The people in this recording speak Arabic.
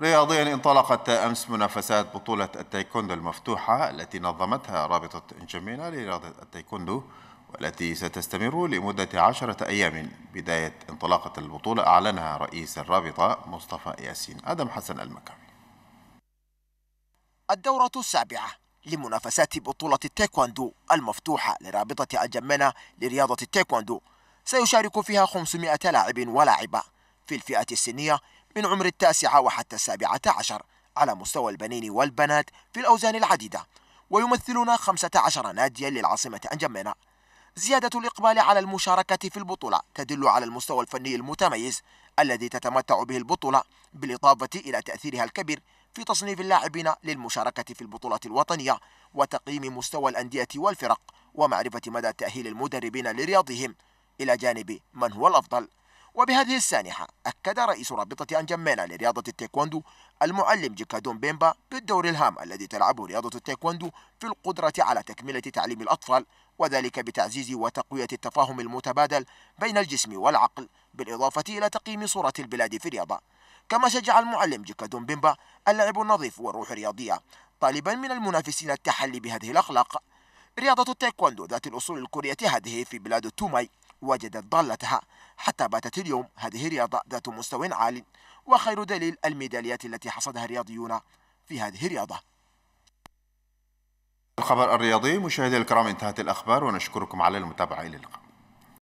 رياضيا انطلقت امس منافسات بطوله التايكوندو المفتوحه التي نظمتها رابطه انجمينا لرياضه التايكوندو والتي ستستمر لمدة عشرة أيام بداية انطلاقة البطولة أعلنها رئيس الرابطة مصطفى ياسين أدم حسن المكامي الدورة السابعة لمنافسات بطولة التايكوندو المفتوحة لرابطة انجمينا لرياضة التايكوندو سيشارك فيها 500 لاعب ولاعبة في الفئة السنية من عمر التاسعة وحتى السابعة عشر على مستوى البنين والبنات في الأوزان العديدة ويمثلون 15 ناديا للعاصمة أنجمينا زيادة الإقبال على المشاركة في البطولة تدل على المستوى الفني المتميز الذي تتمتع به البطولة بالإضافة إلى تأثيرها الكبير في تصنيف اللاعبين للمشاركة في البطولة الوطنية وتقييم مستوى الأندية والفرق ومعرفة مدى تأهيل المدربين لرياضهم إلى جانب من هو الأفضل وبهذه السانحة أكد رئيس رابطة أنجمينا لرياضة التايكوندو المعلم جيكادون بيمبا بالدور الهام الذي تلعبه رياضة التايكوندو في القدرة على تكملة تعليم الأطفال وذلك بتعزيز وتقوية التفاهم المتبادل بين الجسم والعقل بالإضافة إلى تقييم صورة البلاد في الرياضة كما شجع المعلم جيكادون بيمبا اللعب النظيف والروح الرياضية طالبا من المنافسين التحلي بهذه الأخلاق رياضة التايكوندو ذات الأصول الكورية هذه في بلاد توماي وجدت ضالتها حتى باتت اليوم هذه الرياضة ذات مستوى عال وخير دليل الميداليات التي حصدها الرياضيون في هذه الرياضة الخبر الرياضي مشاهدي الكرام انتهت الأخبار ونشكركم على المتابعة إلى اللقاء